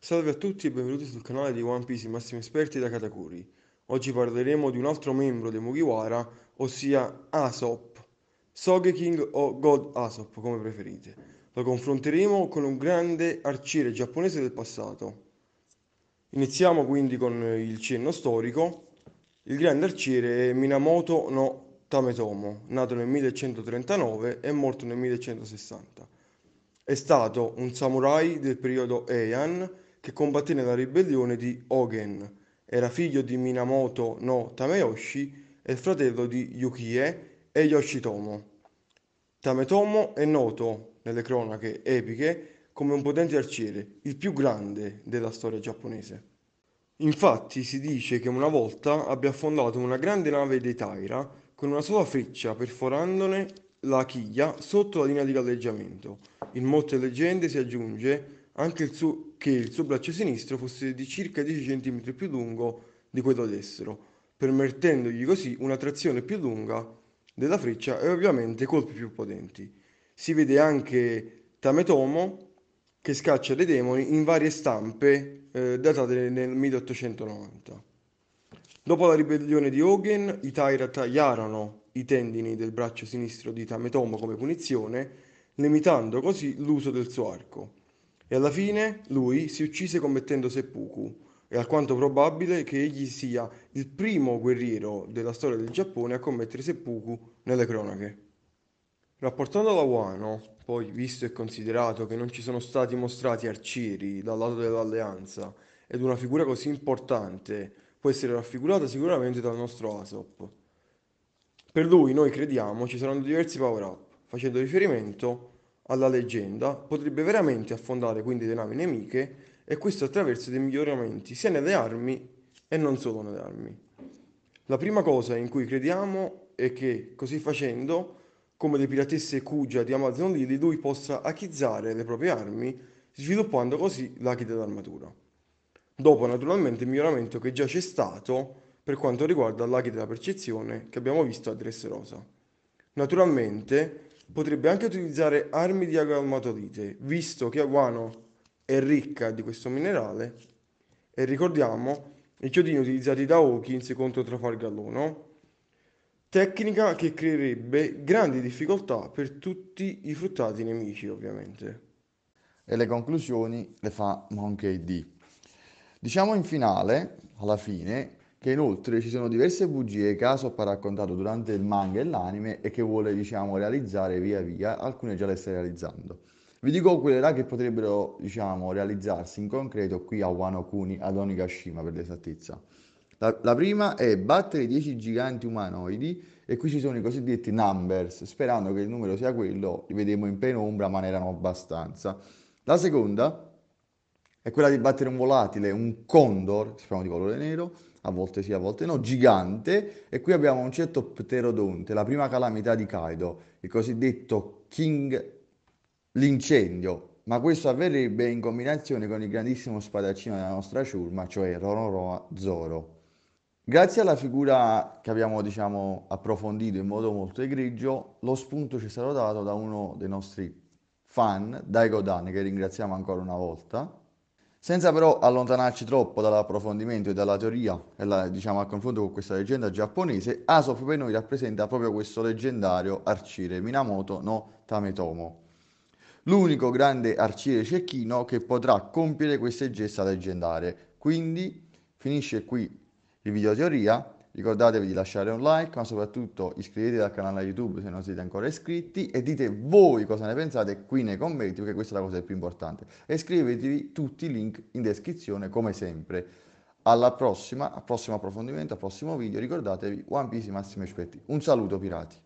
Salve a tutti e benvenuti sul canale di One Piece Massimo Esperti da Katakuri. Oggi parleremo di un altro membro dei Mugiwara, ossia Asop, Sogeking o God Asop come preferite. Lo confronteremo con un grande arciere giapponese del passato. Iniziamo quindi con il cenno storico. Il grande arciere è Minamoto no Tametomo, nato nel 1139 e morto nel 1160. È stato un samurai del periodo Heian che combatté nella ribellione di Ogen. Era figlio di Minamoto no Tameyoshi e fratello di Yukie e Yoshitomo. Tametomo è noto nelle cronache epiche come un potente arciere, il più grande della storia giapponese. Infatti si dice che una volta abbia affondato una grande nave dei Taira con una sola freccia perforandone la chiglia sotto la linea di galleggiamento. In molte leggende si aggiunge anche il suo che il suo braccio sinistro fosse di circa 10 cm più lungo di quello destro, permettendogli così una trazione più lunga della freccia e ovviamente colpi più potenti. Si vede anche Tametomo che scaccia dei demoni in varie stampe eh, datate nel 1890. Dopo la ribellione di Hogan, i Taira tagliarono i tendini del braccio sinistro di Tametomo come punizione, limitando così l'uso del suo arco. E alla fine lui si uccise commettendo seppuku. È alquanto probabile che egli sia il primo guerriero della storia del Giappone a commettere seppuku nelle cronache. Rapportando alla Wano, poi visto e considerato che non ci sono stati mostrati arcieri dal lato dell'alleanza ed una figura così importante può essere raffigurata sicuramente dal nostro Asop. Per lui noi crediamo ci saranno diversi power up, facendo riferimento alla leggenda, potrebbe veramente affondare quindi le navi nemiche e questo attraverso dei miglioramenti sia nelle armi e non solo nelle armi. La prima cosa in cui crediamo è che così facendo, come le piratesse Kuja di Amazon Lily, lui possa achizzare le proprie armi, sviluppando così l'achi dell'armatura. Dopo naturalmente il miglioramento che già c'è stato per quanto riguarda l'achi della percezione che abbiamo visto a Dressrosa. Naturalmente potrebbe anche utilizzare armi di agalmatolite, visto che Aguano è ricca di questo minerale. E ricordiamo i chiodini utilizzati da Hawkins contro Trafalgar Law, Tecnica che creerebbe grandi difficoltà per tutti i fruttati nemici, ovviamente. E le conclusioni le fa Monkey D. Diciamo in finale, alla fine, che inoltre ci sono diverse bugie che Aesop ha raccontato durante il manga e l'anime e che vuole, diciamo, realizzare via via, alcune già le sta realizzando. Vi dico quelle là che potrebbero, diciamo, realizzarsi in concreto qui a Wano Kuni, ad Onigashima per l'esattezza. La, la prima è battere i 10 giganti umanoidi e qui ci sono i cosiddetti numbers, sperando che il numero sia quello, li vedremo in penombra ma ne erano abbastanza. La seconda è quella di battere un volatile, un condor, speriamo di colore nero, a volte sì, a volte no, gigante, e qui abbiamo un certo pterodonte, la prima calamità di Kaido, il cosiddetto King l'incendio, ma questo avverrebbe in combinazione con il grandissimo spadaccino della nostra ciurma, cioè Rororoa Zoro. Grazie alla figura che abbiamo diciamo, approfondito in modo molto egregio, lo spunto ci è stato dato da uno dei nostri fan, Daigo Dan, che ringraziamo ancora una volta, senza però allontanarci troppo dall'approfondimento e dalla teoria e la, diciamo, a confronto con questa leggenda giapponese, Asof per noi rappresenta proprio questo leggendario arciere Minamoto no Tametomo, l'unico grande arciere cecchino che potrà compiere queste gesta leggendarie. Quindi finisce qui il video teoria ricordatevi di lasciare un like, ma soprattutto iscrivetevi al canale YouTube se non siete ancora iscritti e dite voi cosa ne pensate qui nei commenti, perché questa è la cosa più importante. E scrivetevi tutti i link in descrizione, come sempre. Alla prossima, al prossimo approfondimento, al prossimo video, ricordatevi One Piece Massimo aspetti. Un saluto pirati!